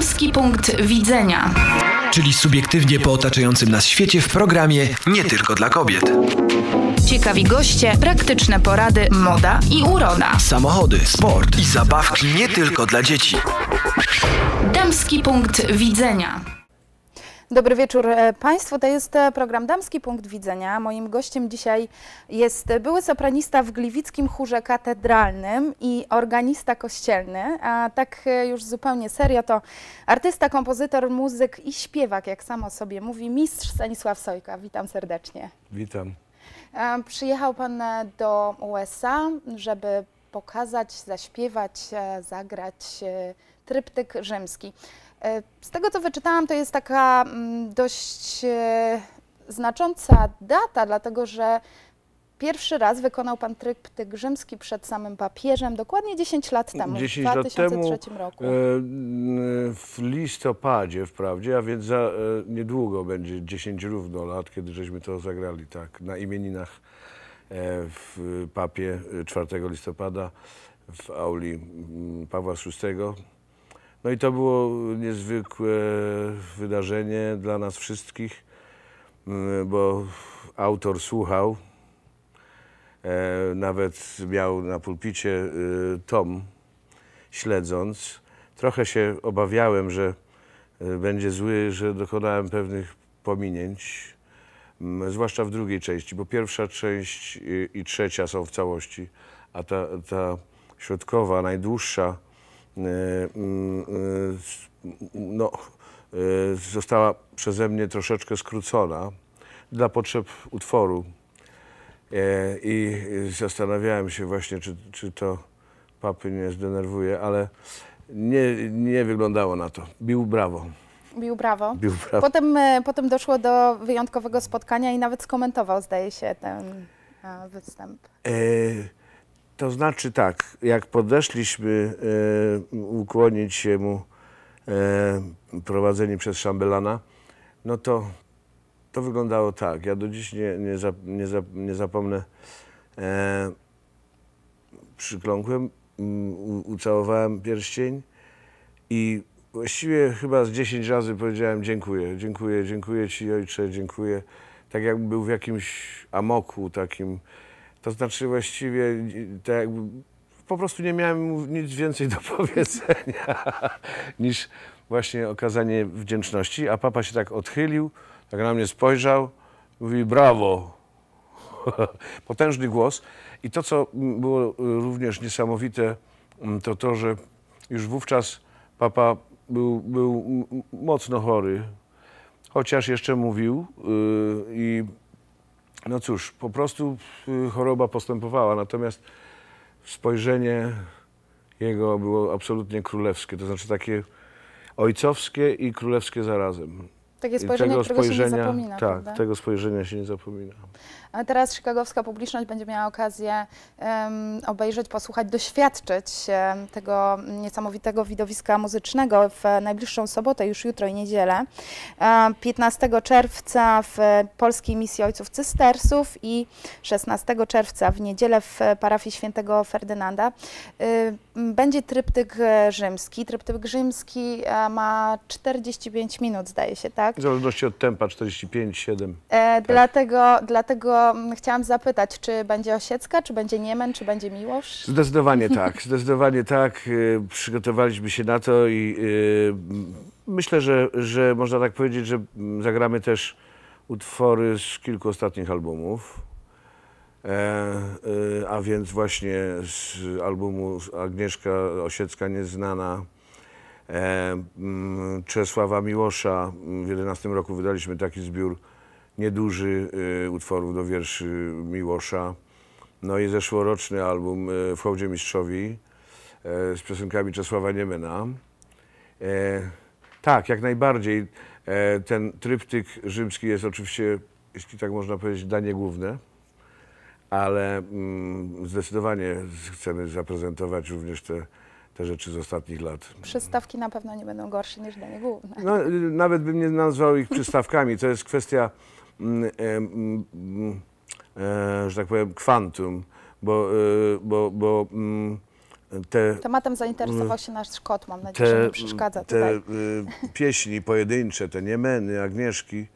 Damski punkt widzenia. Czyli subiektywnie po otaczającym nas świecie w programie Nie tylko dla kobiet. Ciekawi goście, praktyczne porady, moda i uroda. Samochody, sport i zabawki nie tylko dla dzieci. Damski punkt widzenia. Dobry wieczór e, Państwu. To jest e, program Damski Punkt Widzenia. Moim gościem dzisiaj jest były sopranista w Gliwickim Chórze Katedralnym i organista kościelny, a tak e, już zupełnie serio to artysta, kompozytor, muzyk i śpiewak, jak samo sobie mówi, mistrz Stanisław Sojka. Witam serdecznie. Witam. Przyjechał Pan do USA, żeby pokazać, zaśpiewać, zagrać tryptyk rzymski. E, z tego, co wyczytałam, to jest taka mm, dość e, znacząca data, dlatego że pierwszy raz wykonał pan tryptyk rzymski przed samym papieżem dokładnie 10 lat temu, 10 w 2003 lat temu, roku. E, w listopadzie wprawdzie, a więc za, niedługo będzie 10 równo lat, kiedy żeśmy to zagrali tak na imieninach w papie 4 listopada w auli Pawła VI. No i to było niezwykłe wydarzenie dla nas wszystkich, bo autor słuchał, e, nawet miał na pulpicie e, tom, śledząc. Trochę się obawiałem, że e, będzie zły, że dokonałem pewnych pominięć, zwłaszcza w drugiej części, bo pierwsza część i trzecia są w całości, a ta, ta środkowa, najdłuższa, E, mm, e, no, e, została przeze mnie troszeczkę skrócona dla potrzeb utworu. I zastanawiałem się właśnie, czy, czy to papy nie zdenerwuje, ale nie, nie wyglądało na to. Bił brawo. Bił brawo. Bił brawo. Potem, potem doszło do wyjątkowego spotkania i nawet skomentował, zdaje się, ten występ. E to znaczy tak, jak podeszliśmy e, ukłonić się mu e, prowadzeni przez Szambelana, no to to wyglądało tak. Ja do dziś nie, nie, za, nie, za, nie zapomnę. E, przykląkłem, u, ucałowałem pierścień i właściwie chyba z 10 razy powiedziałem dziękuję, dziękuję, dziękuję Ci Ojcze, dziękuję. Tak jakby był w jakimś amoku takim, to znaczy właściwie tak po prostu nie miałem nic więcej do powiedzenia niż właśnie okazanie wdzięczności, a papa się tak odchylił, tak na mnie spojrzał, mówi brawo. Potężny głos. I to, co było również niesamowite, mm, to to, że już wówczas papa był, był mocno chory, chociaż jeszcze mówił yy, i no cóż, po prostu y, choroba postępowała, natomiast spojrzenie jego było absolutnie królewskie, to znaczy takie ojcowskie i królewskie zarazem. Takie spojrzenie, tego którego spojrzenia, się nie zapomina. Tak, prawda? tego spojrzenia się nie zapomina. A teraz chicagowska publiczność będzie miała okazję um, obejrzeć, posłuchać, doświadczyć um, tego niesamowitego widowiska muzycznego w najbliższą sobotę, już jutro i niedzielę. Um, 15 czerwca w Polskiej Misji Ojców Cystersów i 16 czerwca w niedzielę w parafii świętego Ferdynanda będzie tryptyk rzymski. Tryptyk rzymski e, ma 45 minut, zdaje się, tak? tak? W zależności od tempa 45, 7. E, tak. dlatego, dlatego chciałam zapytać, czy będzie Osiecka, czy będzie Niemen, czy będzie Miłosz? Zdecydowanie tak, zdecydowanie tak. E, przygotowaliśmy się na to i e, myślę, że, że można tak powiedzieć, że zagramy też utwory z kilku ostatnich albumów. E, a więc właśnie z albumu Agnieszka Osiecka Nieznana, E, mm, Czesława Miłosza. Mm, w 11 roku wydaliśmy taki zbiór nieduży e, utworów do wierszy Miłosza. No i zeszłoroczny album e, W hołdzie mistrzowi z piosenkami Czesława Niemena. Tak, jak najbardziej. Ten tryptyk rzymski jest oczywiście, jeśli tak można powiedzieć, danie główne, ale mm, zdecydowanie chcemy zaprezentować również te te rzeczy z ostatnich lat. Przystawki na pewno nie będą gorsze niż danie główne. No, nawet bym nie nazwał ich przystawkami. To jest kwestia, mm, mm, e, że tak powiem, kwantum, bo, e, bo, bo mm, te, Tematem zainteresował się nasz kot, mam nadzieję, te, że nie przeszkadza Te e, pieśni pojedyncze, te Niemeny, Agnieszki,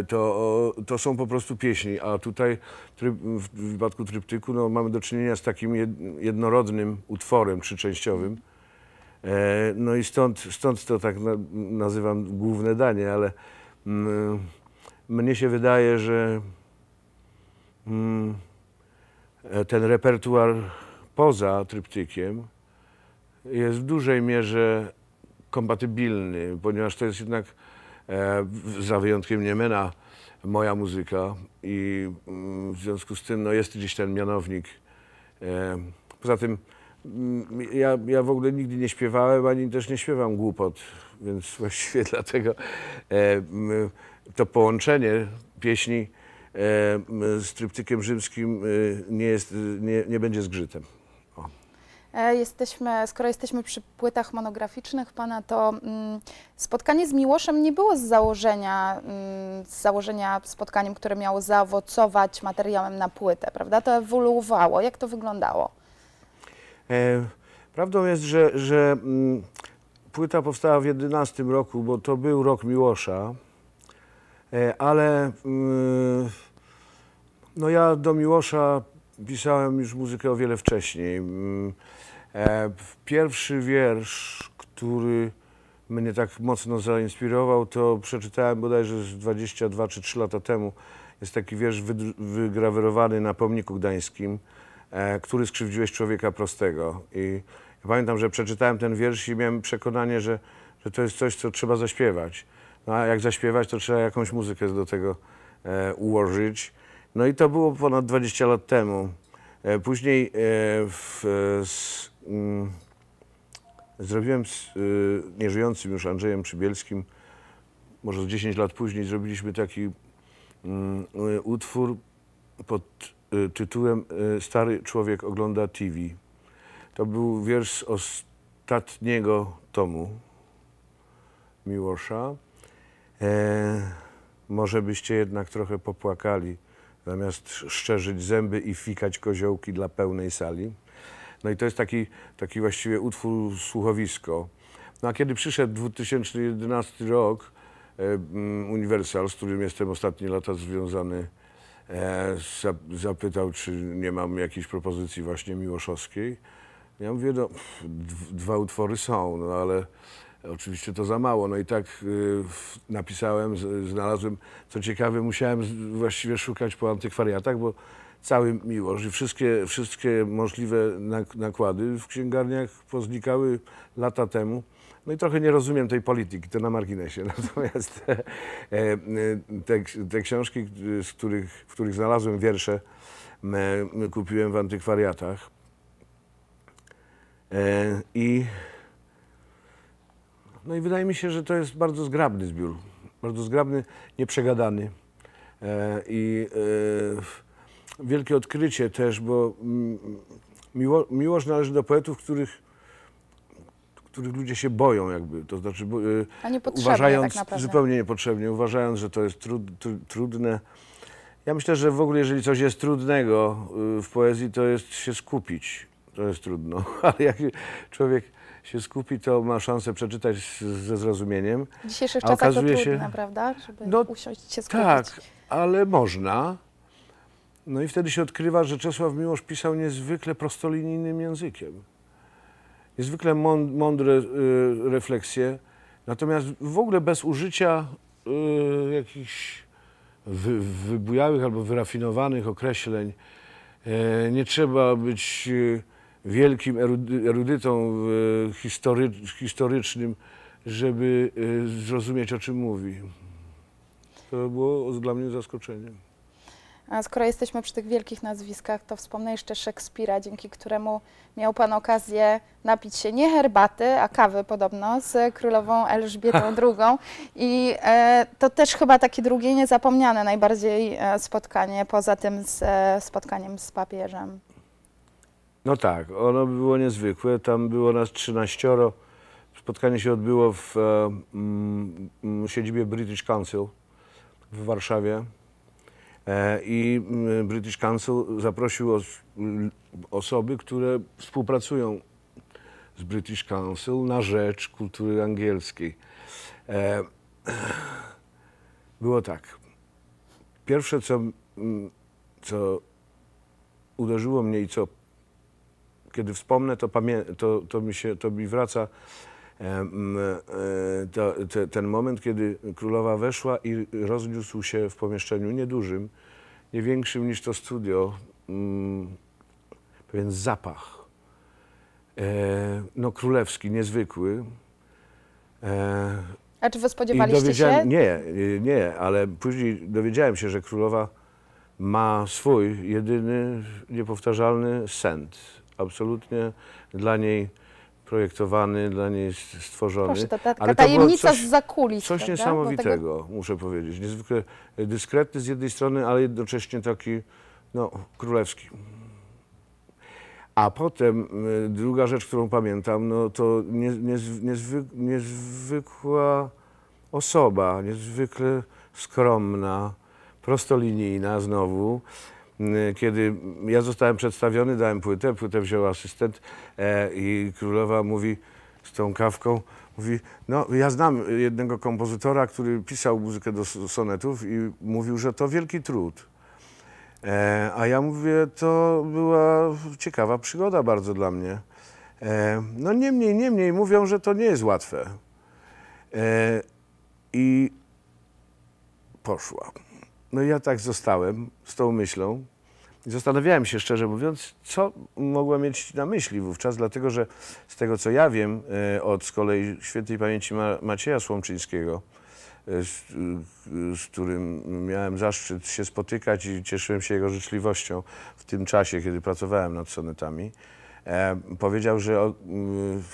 E, to, to są po prostu pieśni, a tutaj tryb, w wypadku tryptyku no, mamy do czynienia z takim jednorodnym utworem trzyczęściowym. E, no i stąd, stąd to tak nazywam główne danie, ale mm, mnie się wydaje, że mm, e, ten repertuar poza tryptykiem jest w dużej mierze kompatybilny, ponieważ to jest jednak E, za wyjątkiem Niemena, moja muzyka i mm, w związku z tym no, jest gdzieś ten mianownik. E, poza tym mm, ja, ja w ogóle nigdy nie śpiewałem, ani też nie śpiewam głupot, więc właściwie dlatego e, to połączenie pieśni z tryptykiem rzymskim nie, jest, nie, nie będzie zgrzytem. E, jesteśmy, skoro jesteśmy przy płytach monograficznych Pana, to mm, spotkanie z Miłoszem nie było z założenia, mm, z założenia spotkaniem, które miało zaowocować materiałem na płytę, prawda? To ewoluowało. Jak to wyglądało? E, prawdą jest, że, że mm, płyta powstała w 11 roku, bo to był rok Miłosza, e, ale no ja do Miłosza pisałem już muzykę o wiele wcześniej. Mm, e, pierwszy wiersz, który mnie tak mocno zainspirował, to przeczytałem bodajże 22 czy 3 lata temu. Jest taki wiersz wygrawerowany na pomniku gdańskim, e, który skrzywdziłeś człowieka prostego. I ja pamiętam, że przeczytałem ten wiersz i miałem przekonanie, że, że to jest coś, co trzeba zaśpiewać. No a jak zaśpiewać, to trzeba jakąś muzykę do tego e, ułożyć. No i to było ponad 20 lat temu. E, później e, w, e, z, mm, zrobiłem z nieżyjącym już Andrzejem Przybielskim, może z 10 lat później, zrobiliśmy taki mm, utwór pod tytułem Stary człowiek ogląda TV. To był wiersz ostatniego tomu Miłosza. E, może byście jednak trochę popłakali zamiast szczerzyć zęby i fikać koziołki dla pełnej sali. No i to jest taki, taki właściwie utwór słuchowisko. No a kiedy przyszedł 2011 rok, e, mm, Universal, z którym jestem ostatnie lata związany, e, zapytał, czy nie mam jakiejś propozycji właśnie miłoszowskiej. Ja mówię, no, dwa utwory są, no ale Oczywiście to za mało. No i tak y, napisałem, znalazłem. Co ciekawe, musiałem właściwie szukać po antykwariatach, bo cały miłość i wszystkie, wszystkie możliwe nakłady w księgarniach poznikały lata temu. No i trochę nie rozumiem tej polityki, to na marginesie. Natomiast te, e, te, te książki, z których, w których znalazłem wiersze, kupiłem w antykwariatach. E, I no i wydaje mi się, że to jest bardzo zgrabny zbiór. Bardzo zgrabny, nieprzegadany. E, I e, wielkie odkrycie też, bo mm, miło, miłość należy do poetów, których, których ludzie się boją jakby. To znaczy, bo, e, tak uważając, tak zupełnie niepotrzebnie, uważając, że to jest trud, tr, trudne. Ja myślę, że w ogóle jeżeli coś jest trudnego y, w poezji, to jest się skupić. To jest trudno, ale jak człowiek się skupi, to ma szansę przeczytać ze zrozumieniem. W dzisiejszych czasach okazuje to trudne, się, prawda? Żeby no, usiąść się skupić. Tak, ale można. No i wtedy się odkrywa, że Czesław Miłosz pisał niezwykle prostolinijnym językiem. Niezwykle mądre y, refleksje, natomiast w ogóle bez użycia y, jakichś wybujałych albo wyrafinowanych określeń. E, nie trzeba być y, wielkim erudytą e, history, historycznym, żeby e, zrozumieć, o czym mówi. To było dla mnie zaskoczeniem. A skoro jesteśmy przy tych wielkich nazwiskach, to wspomnę jeszcze Szekspira, dzięki któremu miał Pan okazję napić się nie herbaty, a kawy podobno z królową Elżbietą II. I e, to też chyba takie drugie niezapomniane najbardziej e, spotkanie, poza tym z, spotkaniem z papieżem. No tak, ono było niezwykłe. Tam było nas 13. Spotkanie się odbyło w e, mm, mm, siedzibie British Council w Warszawie. E, I mm, British Council zaprosił osoby, które współpracują z British Council na rzecz kultury angielskiej. E, było tak. Pierwsze, co, co uderzyło mnie i co kiedy wspomnę, to, to, to, mi, się, to mi wraca e, to, te, ten moment, kiedy królowa weszła i rozniósł się w pomieszczeniu niedużym, nie większym niż to studio, mm, pewien zapach, e, no królewski, niezwykły. E, A czy wy spodziewaliście się? Nie, nie, ale później dowiedziałem się, że królowa ma swój, jedyny, niepowtarzalny scent absolutnie dla niej projektowany, dla niej stworzony. Proszę, ta, ta, ta Ale tajemnica coś, z zakulis. Coś niesamowitego, tego... muszę powiedzieć. Niezwykle e, dyskretny z jednej strony, ale jednocześnie taki no, królewski. A potem e, druga rzecz, którą pamiętam, no to niezwy, niezwykła osoba, niezwykle skromna, prostolinijna znowu. Y, kiedy ja zostałem przedstawiony, dałem płytę, płytę wziął asystent e, i królowa mówi z tą kawką, mówi, no ja znam jednego kompozytora, który pisał muzykę do sonetów i mówił, że to wielki trud. E, a ja mówię, to była ciekawa przygoda bardzo dla mnie. E, no niemniej, niemniej mówią, że to nie jest łatwe. E, I poszła. No i ja tak zostałem z tą myślą. I zastanawiałem się, szczerze mówiąc, co mogłem mieć na myśli wówczas, dlatego że z tego, co ja wiem e, od z kolei świętej pamięci Macieja Słomczyńskiego, e, z, e, z, którym miałem zaszczyt się spotykać i cieszyłem się jego życzliwością w tym czasie, kiedy pracowałem nad sonetami. E, powiedział, że o,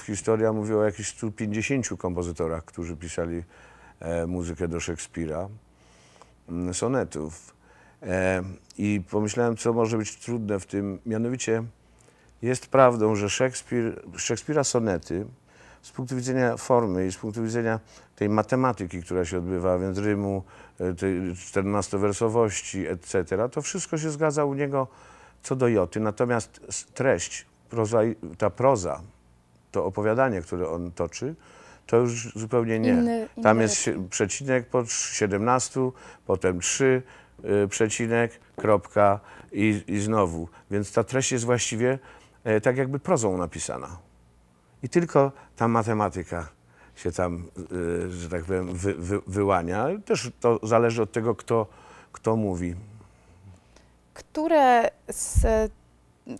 historia mówi o jakichś 150 kompozytorach, którzy pisali e, muzykę do Szekspira. Mm, sonetów. E, I pomyślałem, co może być trudne w tym. Mianowicie jest prawdą, że Szekspir, Szekspira sonety z punktu widzenia formy i z punktu widzenia tej matematyki, która się odbywa, więc rymu, e, tej czternastowersowości, etc., to wszystko się zgadza u niego co do joty. Natomiast treść, proza, ta proza, to opowiadanie, które on toczy, to już zupełnie nie. Inny, inny Tam jest przecinek po 17, potem 3, y, przecinek, kropka i, i znowu. Więc ta treść jest właściwie y, tak jakby prozą napisana. I tylko ta matematyka się tam, y, że tak powiem, wy, wy, wyłania. Też to zależy od tego, kto, kto mówi. Które z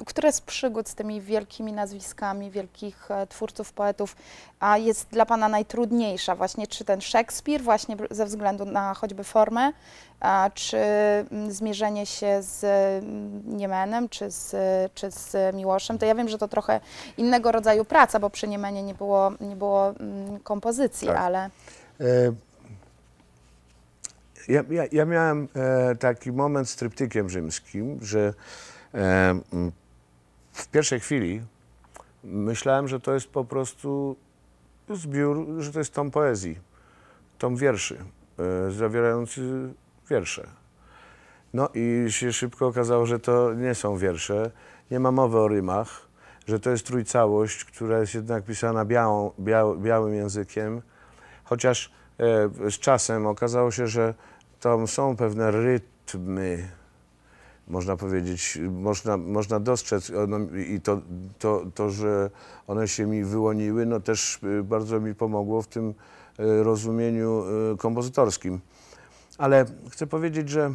które z przygód z tymi wielkimi nazwiskami, wielkich e, twórców, poetów a jest dla Pana najtrudniejsza? Właśnie czy ten Szekspir, właśnie ze względu na choćby formę, czy mm, zmierzenie się z mm, Niemenem, czy z, czy z Miłoszem? To ja wiem, że to trochę innego rodzaju praca, bo przy Niemenie nie było, nie było mm, kompozycji, tak. ale... E, ja, ja, ja miałem e, taki moment z tryptykiem rzymskim, że E, mm, w pierwszej chwili myślałem, że to jest po prostu zbiór, że to jest tom poezji, tom wierszy, e, zawierający wiersze. No i się szybko okazało, że to nie są wiersze, nie ma mowy o rymach, że to jest trójcałość, która jest jednak pisana białą, biał, białym językiem, chociaż e, z czasem okazało się, że tam są pewne rytmy, można powiedzieć, można, można dostrzec e, no, i to, to, to, że one się mi wyłoniły, no też e, bardzo mi pomogło w tym e, rozumieniu kompozytorskim. Ale chcę powiedzieć, że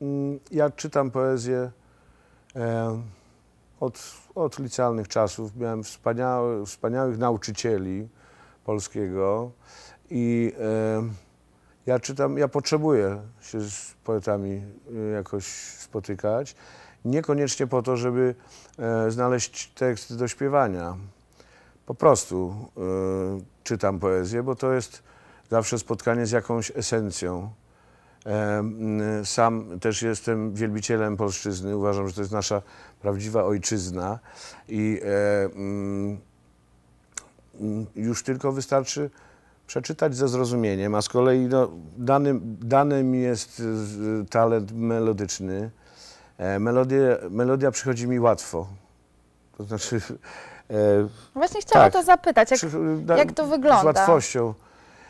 mm, ja czytam poezję od, od licealnych czasów. Miałem wspaniały, wspaniałych nauczycieli polskiego i ja czytam, ja potrzebuję się z poetami y, jakoś spotykać. Niekoniecznie po to, żeby e, znaleźć tekst do śpiewania. Po prostu e, czytam poezję, bo to jest zawsze spotkanie z jakąś esencją. E, sam też jestem wielbicielem polszczyzny. Uważam, że to jest nasza prawdziwa ojczyzna. I już tylko wystarczy przeczytać ze zrozumieniem, a z kolei no, danym, danym jest e, talent melodyczny. E, melodia przychodzi mi łatwo. To znaczy. E, Właśnie chciałam tak, to zapytać, jak, przy, jak to wygląda? Z łatwością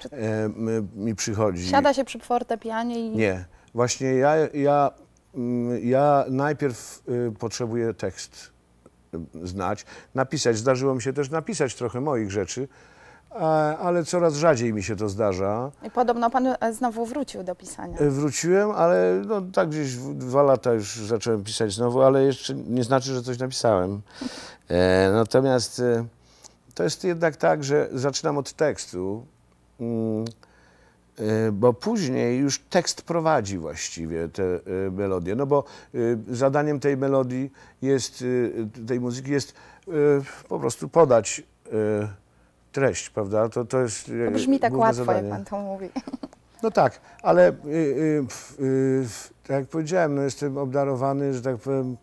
Czy... E, mi przychodzi. Siada się przy fortepianie i. Nie. Właśnie ja, ja, ja najpierw y, potrzebuję tekst y, znać, napisać. Zdarzyło mi się też napisać trochę moich rzeczy, ale coraz rzadziej mi się to zdarza. I podobno pan e, znowu wrócił do pisania. E, wróciłem, ale no, tak gdzieś dwa lata już zacząłem pisać znowu, ale jeszcze nie znaczy, że coś napisałem. E, natomiast e, to jest jednak tak, że zaczynam od tekstu, mm, e, bo później już tekst prowadzi właściwie tę e, melodię. No bo zadaniem tej melodii jest, tej muzyki jest po prostu podać treść, prawda? To, to jest. E, to brzmi tak łatwo, zadanie. jak pan to mówi. No tak, ale y, y, y, tak jak powiedziałem, no jestem obdarowany, że tak powiem,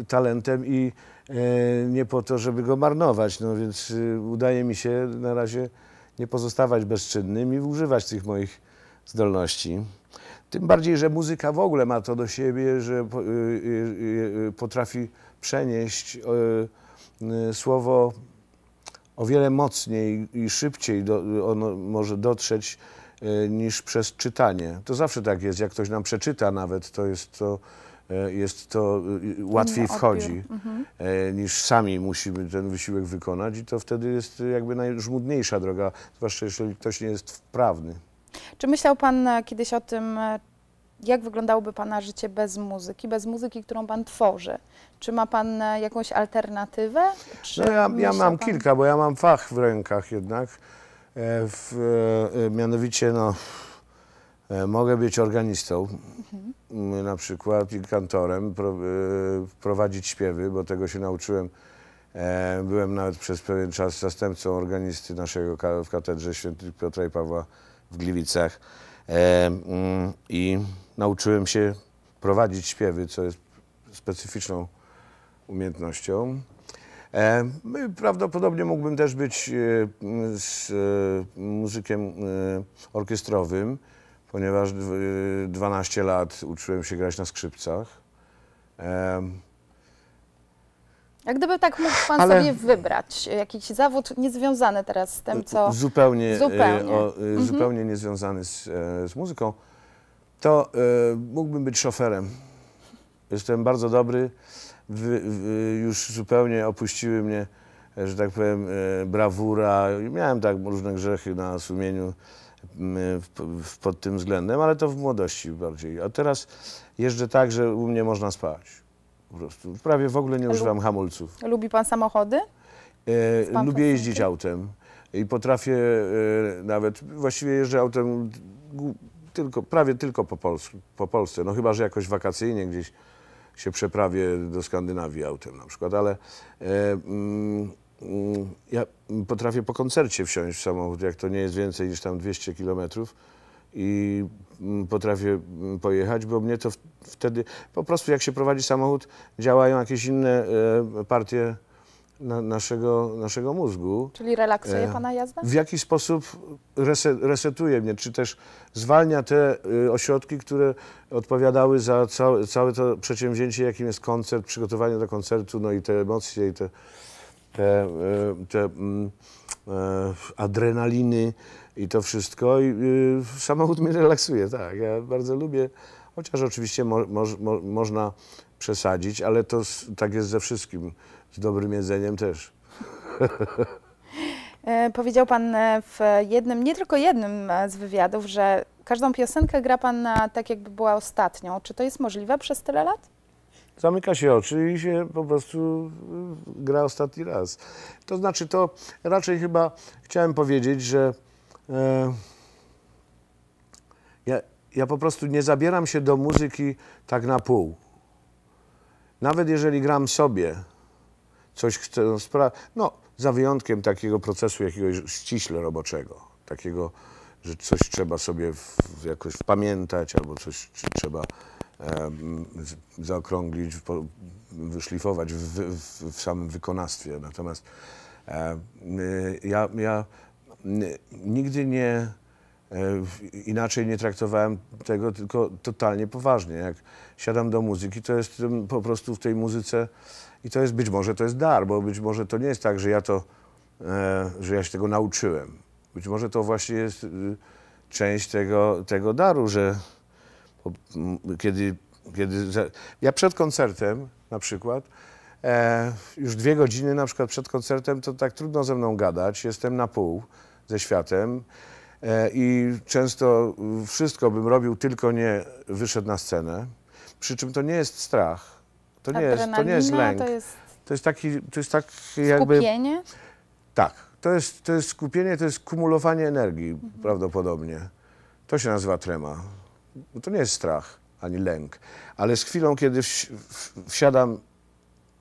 y, talentem i e, nie po to, żeby go marnować. No więc y, udaje mi się na razie nie pozostawać bezczynnym i używać tych moich zdolności. Tym bardziej, że muzyka w ogóle ma to do siebie, że y, potrafi przenieść e, słowo o wiele mocniej i szybciej do, on może dotrzeć e, niż przez czytanie. To zawsze tak jest, jak ktoś nam przeczyta nawet, to jest to, e, jest to e, łatwiej wchodzi mhm. niż sami musimy ten wysiłek wykonać i to wtedy jest jakby najżmudniejsza droga, zwłaszcza jeżeli ktoś nie jest wprawny. Czy myślał Pan kiedyś o tym, jak wyglądałoby Pana życie bez muzyki, bez muzyki, którą Pan tworzy? Czy ma Pan e, jakąś alternatywę? no ja, ja mam pan... kilka, bo ja mam fach w rękach jednak. E, w, e, mianowicie, no, mogę być organistą mhm. na przykład i kantorem, prowadzić śpiewy, bo tego się nauczyłem. Byłem nawet przez pewien czas zastępcą organisty naszego w katedrze św. Piotra i Pawła w Gliwicach. E, mm, I nauczyłem się prowadzić śpiewy, co jest specyficzną umiejętnością. E, no prawdopodobnie mógłbym też być e, z muzykiem orkiestrowym, ponieważ 12 lat uczyłem się grać na skrzypcach. A gdyby tak mógł pan Ale... sobie wybrać jakiś zawód niezwiązany teraz z tym, co... Zupełnie, e, zupełnie, o, e, mhm. zupełnie niezwiązany z, e, z muzyką, to y, mógłbym być szoferem. Jestem bardzo dobry. już zupełnie opuściły mnie, że tak powiem, e, brawura. Miałem tak różne grzechy na sumieniu w, w, pod tym względem, ale to w młodości bardziej. A teraz jeżdżę tak, że u mnie można spać. Po prostu prawie w ogóle nie używam hamulców. Lubi pan samochody? E, pan lubię jeździć autem i potrafię e, nawet, właściwie jeżdżę autem tylko, prawie tylko po, Pols po Polsce, no chyba, że jakoś wakacyjnie gdzieś się przeprawię do Skandynawii autem na przykład, ale e, mm, mm ja potrafię po koncercie wsiąść w samochód, jak to nie jest więcej niż tam 200 kilometrów, i mm, potrafię mm, pojechać, bo mnie to wtedy po prostu jak się prowadzi samochód, działają jakieś inne e, partie na naszego, naszego mózgu. Czyli relaksuje e, Pana jazda? W jaki sposób resetuje mnie, czy też zwalnia te y, ośrodki, które odpowiadały za całe, całe to przedsięwzięcie, jakim jest koncert, przygotowanie do koncertu, no i te emocje i te, te, y, te, te mm, adrenaliny, i to wszystko. I, y, samochód mnie relaksuje, tak. Ja bardzo lubię, chociaż oczywiście mo, mo, mo, można przesadzić, ale to z, tak jest ze wszystkim. Z dobrym jedzeniem też. E, powiedział Pan e, w jednym, nie tylko jednym e, z wywiadów, że każdą piosenkę gra Pan na, tak, jakby była ostatnią. Czy to jest możliwe przez tyle lat? Zamyka się oczy i się po prostu y, gra ostatni raz. To znaczy, to raczej chyba chciałem powiedzieć, że E, ja, ja po prostu nie zabieram się do muzyki tak na pół. Nawet jeżeli gram sobie, coś chcę no, sprawdzić, no za wyjątkiem takiego procesu jakiegoś ściśle roboczego, takiego, że coś trzeba sobie w, jakoś wpamiętać albo coś trzeba zaokrąglić, po, wyszlifować w, w, w, samym wykonawstwie. Natomiast y, ja, ja nigdy nie e, inaczej nie traktowałem tego, tylko totalnie poważnie. Jak siadam do muzyki, to jest po prostu w tej muzyce i to jest być może to jest dar, bo być może to nie jest tak, że ja to, e, że ja się tego nauczyłem. Być może to właśnie jest y, część tego, tego daru, że kiedy, kiedy... Ja przed koncertem na przykład, e, już dwie godziny na przykład przed koncertem, to tak trudno ze mną gadać, jestem na pół, ze światem e, i często wszystko bym robił, tylko nie wyszedł na scenę. Przy czym to nie jest strach, to nie, jest, to nie jest lęk. To jest, to jest taki, to jest tak jakby... Skupienie? Tak. To jest, to jest skupienie, to jest kumulowanie energii mhm. prawdopodobnie. To się nazywa trema. No to nie jest strach ani lęk. Ale z chwilą, kiedy wsiadam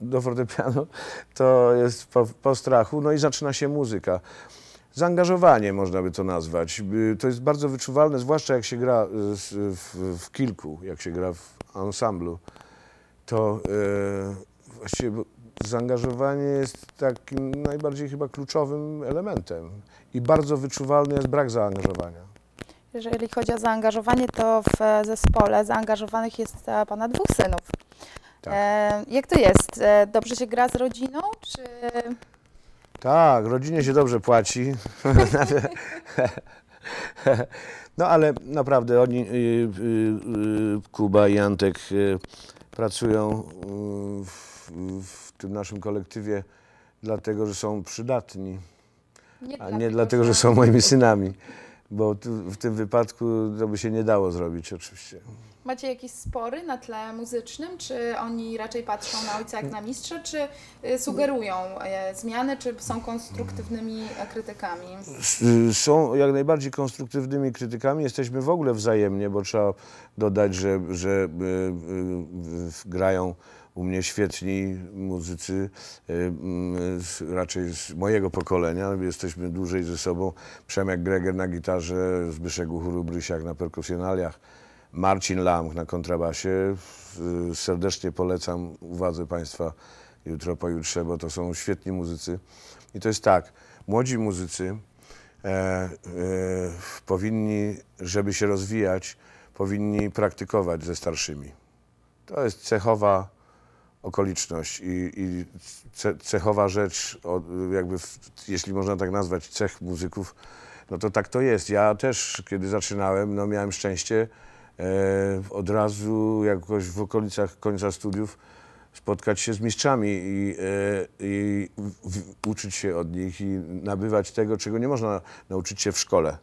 do fortepianu, to jest po, po strachu, no i zaczyna się muzyka zaangażowanie, można by to nazwać. Y, to jest bardzo wyczuwalne, zwłaszcza jak się gra y, w, w kilku, jak się gra w ansamblu, to e, właściwie zaangażowanie jest takim najbardziej chyba kluczowym elementem i bardzo wyczuwalny jest brak zaangażowania. Jeżeli chodzi o zaangażowanie, to w e, zespole zaangażowanych jest e, ponad dwóch synów. Tak. E, jak to jest? E, dobrze się gra z rodziną, czy tak, rodzinie się dobrze płaci. no ale naprawdę oni, y, y, y, Kuba i Antek, pracują w, w tym naszym kolektywie dlatego, że są przydatni, nie a nie dlatego, że są moimi synami. Bo w tym wypadku to by się nie dało zrobić oczywiście. Macie jakieś spory na tle muzycznym? Czy oni raczej patrzą na ojca jak na mistrza, czy y, sugerują e, zmiany, czy są konstruktywnymi krytykami? Są jak najbardziej konstruktywnymi krytykami. Jesteśmy w ogóle wzajemnie, bo trzeba dodać, że, że y, y, grają u mnie świetni muzycy, mm, raczej z mojego pokolenia, jesteśmy dłużej ze sobą. Przemek Greger na gitarze, Zbyszek Uchuru Brysiak na perkusjonaliach. Marcin Lamk na kontrabasie. Serdecznie polecam uwadze Państwa jutro, pojutrze, bo to są świetni muzycy. I to jest tak, młodzi muzycy e, e, powinni, żeby się rozwijać, powinni praktykować ze starszymi. To jest cechowa okoliczność i, i cechowa rzecz, jakby w, jeśli można tak nazwać, cech muzyków, no to tak to jest. Ja też, kiedy zaczynałem, no miałem szczęście, E, od razu jakoś w okolicach końca studiów spotkać się z mistrzami i, e, i w, uczyć się od nich i nabywać tego, czego nie można nauczyć się w szkole.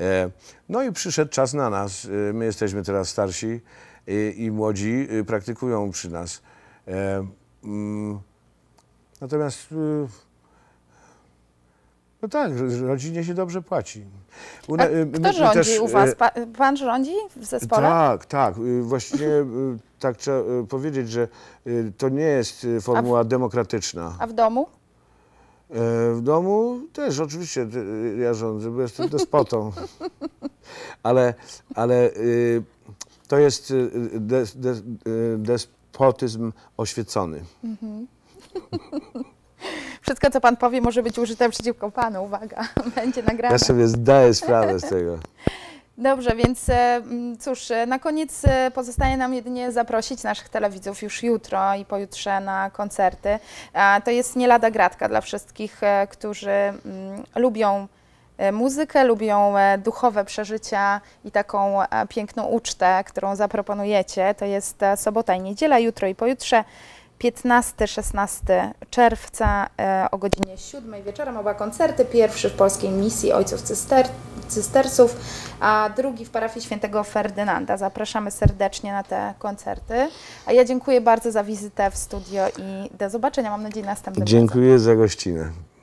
E, no i przyszedł czas na nas. My jesteśmy teraz starsi i młodzi praktykują przy nas. Mm, natomiast no tak, rodzinie się dobrze płaci. U, y, kto my, rządzi też, u was? Y, pa, pan rządzi w zespole? Tak, tak. Y, Właściwie tak trzeba powiedzieć, że to nie jest formuła a w, demokratyczna. A w domu? E, w domu też, oczywiście ja rządzę, bo jestem despotą. Ale, ale to jest des, des, despotyzm oświecony. Mhm. Wszystko, co pan powie, może być użyte przeciwko panu. Uwaga, będzie nagrane. Ja sobie zdaję sprawę z tego. Dobrze, więc e, mm, cóż, e, na koniec e, pozostaje nam jedynie zaprosić naszych telewidzów już jutro i pojutrze na koncerty. To jest nie lada gratka dla wszystkich, którzy mm, lubią muzykę, lubią duchowe przeżycia i taką piękną ucztę, którą zaproponujecie. To jest sobota i niedziela, jutro i pojutrze. 15-16 czerwca e, o godzinie 7 wieczorem oba koncerty. Pierwszy w polskiej misji Ojców Cyster Cystersów, a drugi w parafii świętego Ferdynanda. Zapraszamy serdecznie na te koncerty. A ja dziękuję bardzo za wizytę w studio i do zobaczenia. Mam nadzieję następnym Dziękuję za gościnę.